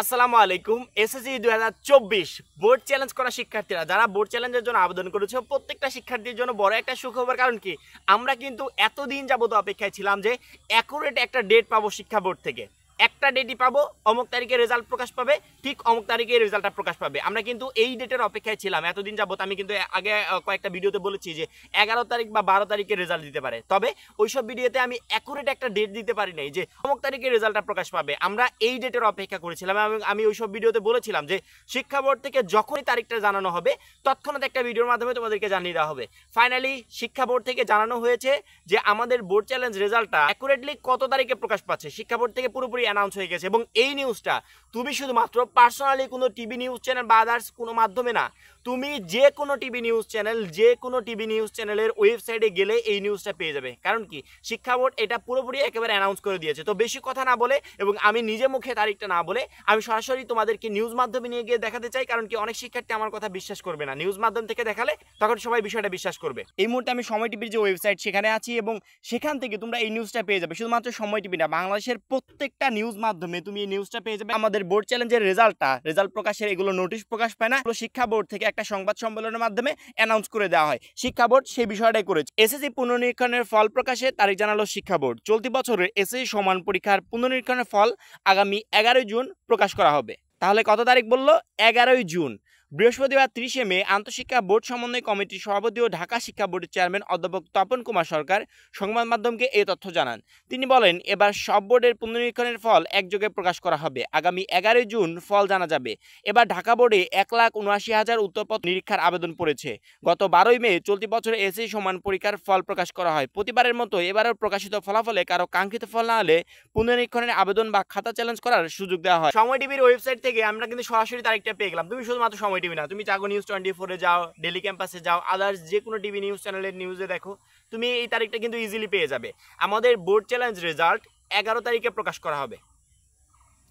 আসসালামু আলাইকুম এসএসসি দু হাজার চব্বিশ বোর্ড চ্যালেঞ্জ করা শিক্ষার্থীরা যারা বোর্ড চ্যালেঞ্জের জন্য আবেদন করেছে প্রত্যেকটা শিক্ষার্থীর জন্য বড় একটা সুখবর কারণ কি আমরা কিন্তু এতদিন যাবত অপেক্ষায় ছিলাম যে অ্যাকুরেট একটা ডেট পাবো শিক্ষা বোর্ড থেকে একটা ডেটই পাবো অমুক তারিখে রেজাল্ট প্রকাশ পাবে ঠিক অমুক তারিখে রেজাল্টটা প্রকাশ পাবে আমরা কিন্তু এই ডেটের অপেক্ষায় ছিলাম এতদিন যাবত আমি কিন্তু আগে কয়েকটা ভিডিওতে বলেছি যে এগারো তারিখ বা বারো তারিখে রেজাল্ট দিতে পারে তবে ওইসব ভিডিওতে আমি অ্যাকুরেট একটা ডেট দিতে পারি নাই যে অমুক তারিখে রেজাল্টটা প্রকাশ পাবে আমরা এই ডেটের অপেক্ষা করেছিলাম এবং আমি ওইসব ভিডিওতে বলেছিলাম যে শিক্ষা বোর্ড থেকে যখনই তারিখটা জানানো হবে তৎক্ষণাৎ একটা ভিডিওর মাধ্যমে তোমাদেরকে জানিয়ে দেওয়া হবে ফাইনালি শিক্ষা বোর্ড থেকে জানানো হয়েছে যে আমাদের বোর্ড চ্যালেঞ্জ রেজাল্টটা অ্যাকুরেটলি কত তারিখে প্রকাশ পাচ্ছে শিক্ষা বোর্ড থেকে পুরোপুরি অ্যানাউন্স হয়ে গেছে এবং এই নিউজটা তুমি শুধুমাত্র পার্সোনালি কোনো টিভি নিউজ চ্যানেল বা আদার্স কোনো মাধ্যমে না তুমি যে কোনো টিভি নিউজ চ্যানেল যে কোনো টিভি নিউজ চ্যানেলের ওয়েবসাইটে গেলে এই নিউজটা পেয়ে যাবে কারণ কি শিক্ষা বোর্ড এটা পুরোপুরি একেবারে অ্যানাউন্স করে দিয়েছে তো বেশি কথা না বলে এবং আমি নিজে মুখে তারিখটা না বলে আমি সরাসরি তোমাদেরকে নিউজ মাধ্যমে নিয়ে গিয়ে দেখাতে চাই কারণ কি অনেক শিক্ষার্থী আমার কথা বিশ্বাস করবে না নিউজ মাধ্যম থেকে দেখালে তখন সবাই বিষয়টা বিশ্বাস করবে এই মুহূর্তে আমি সময় টিভির যে ওয়েবসাইট সেখানে আছি এবং সেখান থেকে তোমরা এই নিউজটা পেয়ে যাবে শুধুমাত্র সময় টিভি না বাংলাদেশের প্রত্যেকটা নিউজ মাধ্যমে তুমি এই নিউজটা পেয়ে যাবে আমাদের বোর্ড চ্যালেঞ্জের রেজাল্টটা রেজাল্ট প্রকাশের এগুলো নোটিশ প্রকাশ পায় না শিক্ষা বোর্ড থেকে একটা সংবাদ সম্মেলনের মাধ্যমে অ্যানাউন্স করে দেওয়া হয় শিক্ষা বোর্ড সেই বিষয়টাই করেছে এসএসসি পুনর্নিরীক্ষণের ফল প্রকাশে তারিখ জানালো শিক্ষা বোর্ড চলতি বছরের এসএসসি সমান পরীক্ষার পুনর্নিরীক্ষণের ফল আগামী এগারোই জুন প্রকাশ করা হবে তাহলে কত তারিখ বলল এগারোই জুন বৃহস্পতিবার তিরিশে মে আন্তঃশিক্ষা বোর্ড সমন্বয় কমিটির সভাপতি ও ঢাকা শিক্ষা বোর্ডের চেয়ারম্যান অধ্যাপক তপন কুমার সরকার সংবাদ মাধ্যমকে এ তথ্য জানান তিনি বলেন এবার সব বোর্ডের পুনরীক্ষণের ফল একযোগে প্রকাশ করা হবে আগামী এগারোই জুন ফল জানা যাবে এবার ঢাকা বোর্ডে এক লাখ উনআশি হাজার উত্তরপত্র নিরীক্ষার আবেদন পড়েছে গত বারোই মে চলতি বছরে এসএ সমান পরীক্ষার ফল প্রকাশ করা হয় প্রতিবারের মতো এবারও প্রকাশিত ফলাফলে কারো কাঙ্ক্ষিত ফল না হলে পুনরীক্ষণের আবেদন বা খাতা চ্যালেঞ্জ করার সুযোগ দেওয়া হয় সময় টিভির ওয়েবসাইট থেকে আমরা কিন্তু সরাসরি তারিখটা পেয়ে গেলাম তুমি শুধুমাত্র সময় টিভি না তুমি জাগো নিউজ টোয়েন্টি ফোরে যাও ডেলি ক্যাম্পাসে যাও আদার্স যে কোনো টিভি নিউজ চ্যানেলের নিউজে দেখো তুমি এই তারিখটা কিন্তু ইজিলি পেয়ে যাবে আমাদের বোর্ড চ্যালেঞ্জ রেজাল্ট এগারো তারিখে প্রকাশ করা হবে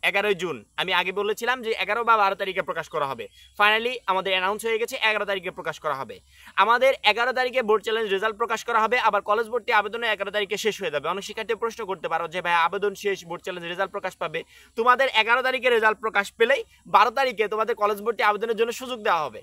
এগারোই জুন আমি আগে বলেছিলাম যে এগারো বা বারো তারিখে প্রকাশ করা হবে ফাইনালি আমাদের অ্যানাউন্স হয়ে গেছে এগারো তারিখে প্রকাশ করা হবে আমাদের এগারো তারিখে বোর্ড চ্যালেঞ্জ রেজাল্ট প্রকাশ করা হবে আবার কলেজ ভর্তি আবেদনও এগারো তারিখে শেষ হয়ে যাবে অনেক শিক্ষার্থী প্রশ্ন করতে পারো যে ভাই আবেদন শেষ বোর্ড চ্যালেঞ্জ রেজাল্ট প্রকাশ পাবে তোমাদের এগারো তারিখে রেজাল্ট প্রকাশ পেলেই বারো তারিখে তোমাদের কলেজ ভর্তি আবেদনের জন্য সুযোগ দেওয়া হবে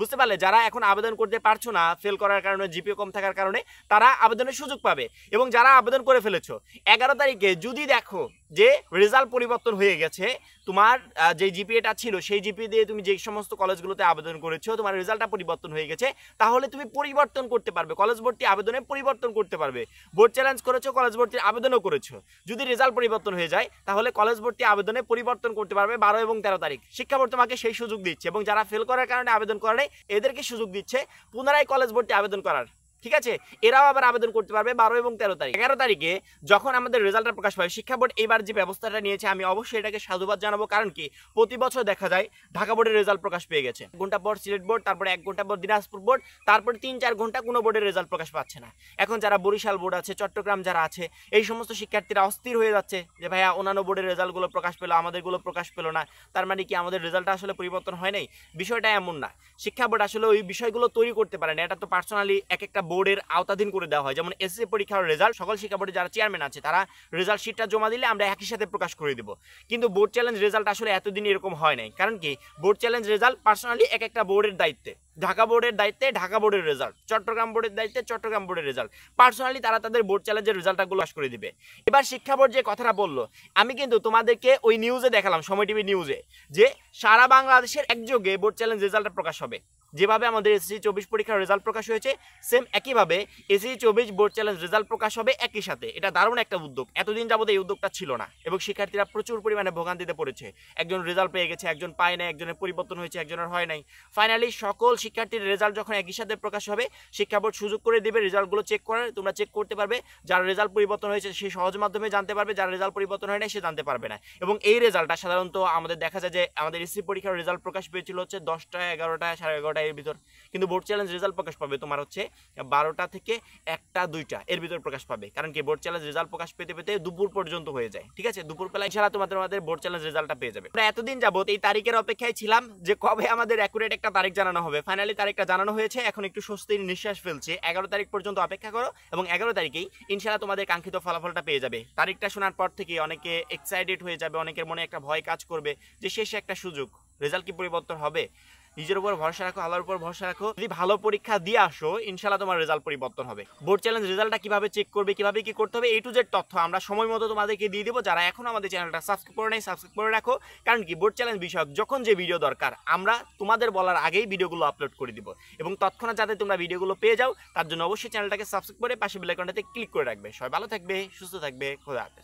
বুঝতে পারলে যারা এখন আবেদন করতে পারছো না ফেল করার কারণে জিপিও কম থাকার কারণে তারা আবেদনের সুযোগ পাবে এবং যারা আবেদন করে ফেলেছ এগারো তারিখে যদি দেখো যে রেজাল্ট পরিবর্তন হয়ে গেছে তোমার যে জিপিএটা ছিল সেই জিপিএ দিয়ে তুমি যে সমস্ত কলেজগুলোতে আবেদন করেছো তোমার রেজাল্টটা পরিবর্তন হয়ে গেছে তাহলে তুমি পরিবর্তন করতে পারবে কলেজ ভর্তি আবেদনে পরিবর্তন করতে পারবে বোর্ড চ্যালেঞ্জ করেছো কলেজ ভর্তির আবেদনও করেছো যদি রেজাল্ট পরিবর্তন হয়ে যায় তাহলে কলেজ ভর্তি আবেদনে পরিবর্তন করতে পারবে বারো এবং তেরো তারিখ শিক্ষা তোমাকে সেই সুযোগ দিচ্ছে এবং যারা ফেল করার কারণে আবেদন করে এদেরকে সুযোগ দিচ্ছে পুনরায় কলেজ ভর্তি আবেদন করার ঠিক আছে এরাও আবার আবেদন করতে পারবে বারো এবং তেরো তারিখ এগারো তারিখে যখন আমাদের রেজাল্টটা প্রকাশ পাবে শিক্ষা বোর্ড এবার যে ব্যবস্থাটা নিয়েছে আমি অবশ্যই এটাকে সাধুবাদ জানাবো কারণ কি প্রতি বছর দেখা যায় ঢাকা বোর্ডের রেজাল্ট প্রকাশ পেয়ে গেছে ঘন্টা পর সিলেট বোর্ড তারপরে এক ঘন্টা পর দিনাজপুর বোর্ড তারপরে তিন চার ঘন্টা কোনো বোর্ডের রেজাল্ট প্রকাশ পাচ্ছে না এখন যারা বরিশাল বোর্ড আছে চট্টগ্রাম যারা আছে এই সমস্ত শিক্ষার্থীরা অস্থির হয়ে যাচ্ছে যে ভাইয়া অন্যান্য বোর্ডের রেজাল্টগুলো প্রকাশ পেলো আমাদেরগুলো প্রকাশ পেলো না তার মানে কি আমাদের রেজাল্টটা আসলে পরিবর্তন হয় নাই বিষয়টা এমন না শিক্ষা বোর্ড আসলে ওই বিষয়গুলো তৈরি করতে পারে না এটা তো পার্সোনালি এক একটা বোর্ডের আওতাধীন করে দেওয়া হয় যেমন এসএসসি পরীক্ষার রেজাল্ট সকল শিক্ষা বোর্ডে যারা চেয়ারম্যান আছে তারা রেজাল্ট শিটটা জমা দিলে আমরা একই সাথে প্রকাশ করে দেব কিন্তু বোর্ড চ্যালেঞ্জ রেজাল্ট আসলে এতদিন এরকম হয় নাই কারণ কি বোর্ড চ্যালেঞ্জ রেজাল্ট পার্সোনালি এক একটা বোর্ডের দায়িত্বে ঢাকা বোর্ডের দায়িত্বে ঢাকা বোর্ডের রেজাল্ট চট্টগ্রাম বোর্ডের দায়িত্বে চট্টগ্রাম বোর্ডের রেজাল্ট পার্সোনালি তারা তাদের বোর্ড চ্যালেঞ্জের রেজাল্টটা আশ করে দিবে এবার শিক্ষা বোর্ড যে কথাটা বললো আমি কিন্তু তোমাদেরকে ওই নিউজে দেখালাম সময় টিভি নিউজে যে সারা বাংলাদেশের একযোগে বোর্ড চ্যালেঞ্জ রেজাল্টটা প্রকাশ হবে যেভাবে আমাদের এসএসসি চব্বিশ পরীক্ষার রেজাল্ট প্রকাশ হয়েছে সেম একইভাবে এসএসসি চব্বিশ বোর্ড চ্যালেঞ্জ রেজাল্ট প্রকাশ হবে একই সাথে এটা দারুণ একটা উদ্যোগ এতদিন যাবত এই উদ্যোগটা ছিল না এবং শিক্ষার্থীরা প্রচুর পরিমাণে ভোগান্তিতে পড়েছে একজন রেজাল্ট পেয়ে গেছে একজন পায় নাই একজনের পরিবর্তন হয়েছে একজনের হয় নাই ফাইনালি সকল শিক্ষার্থীর রেজাল্ট যখন একই সাথে প্রকাশ হবে শিক্ষা বোর্ড সুযোগ করে দেবে রেজাল্টগুলো চেক করার তোমরা চেক করতে পারবে যার রেজাল্ট পরিবর্তন হয়েছে সে সহজ মাধ্যমে জানতে পারবে যার রেজাল্ট পরিবর্তন হয় নাই সে জানতে পারবে না এবং এই রেজাল্টটা সাধারণত আমাদের দেখা যায় যে আমাদের এসসি পরীক্ষার রেজাল্ট প্রকাশ পেয়েছিল হচ্ছে দশটা এগারোটায় সাড়ে এগারোটায় এর ভিতর কিন্তু বোর্ড চ্যালেঞ্জ রেজাল্ট প্রকাশ পাবে তোমার হচ্ছে বারোটা থেকে একটা দুইটা এর ভিতর প্রকাশ পাবে কারণ কি বোর্ড চ্যালেঞ্জ রেজাল্ট প্রকাশ পেতে পেতে দুপুর পর্যন্ত হয়ে যায় ঠিক আছে দুপুর বেলা ছাড়া তোমাদের আমাদের বোর্ড চ্যালেঞ্জ রেজাল্টটা পেয়ে যাবে আমরা এতদিন যাবো এই তারিখের অপেক্ষায় ছিলাম যে কবে আমাদের অ্যাকুরেট একটা তারিখ জানানো হবে ফাইনালি তারিখটা জানানো হয়েছে এখন একটু স্বস্তির নিঃশ্বাস ফেলছে এগারো তারিখ পর্যন্ত অপেক্ষা করো এবং এগারো তারিখেই ইনশাল্লাহ তোমাদের কাঙ্ক্ষিত ফলাফলটা পেয়ে যাবে তারিখটা শোনার পর থেকে অনেকে এক্সাইটেড হয়ে যাবে অনেকের মনে একটা ভয় কাজ করবে যে শেষে একটা সুযোগ রেজাল্ট কি পরিবর্তন হবে নিজের উপর ভরসা রাখো আল্লাহর উপর ভরসা রাখো যদি ভালো পরীক্ষা দিয়ে আসো ইনশাল্লাহ তোমার রেজাল্ট পরিবর্তন হবে বোর্ড চ্যালেঞ্জ রেজাল্টটা কিভাবে চেক করবে কিভাবে কি করতে হবে এই টু জেড তথ্য আমরা সময় মতো তোমাদেরকে দিয়ে দেবো যারা এখন আমাদের চ্যানেলটা সাবস্ক্রাইব করে নেই সাবস্ক্রাইব করে রাখো কারণ কি বোর্ড চ্যালেঞ্জ বিষয়ক যখন যে ভিডিও দরকার আমরা তোমাদের বলার আগেই ভিডিওগুলো আপলোড করে দিব এবং তৎক্ষণাৎ যাতে তোমরা ভিডিওগুলো পেয়ে যাও তার জন্য অবশ্যই চ্যানেলটাকে সাবস্ক্রাইব করে পাশে বেলাইকনটাতে ক্লিক করে রাখবে সবাই ভালো থাকবে সুস্থ থাকবে খোদা হাফেজ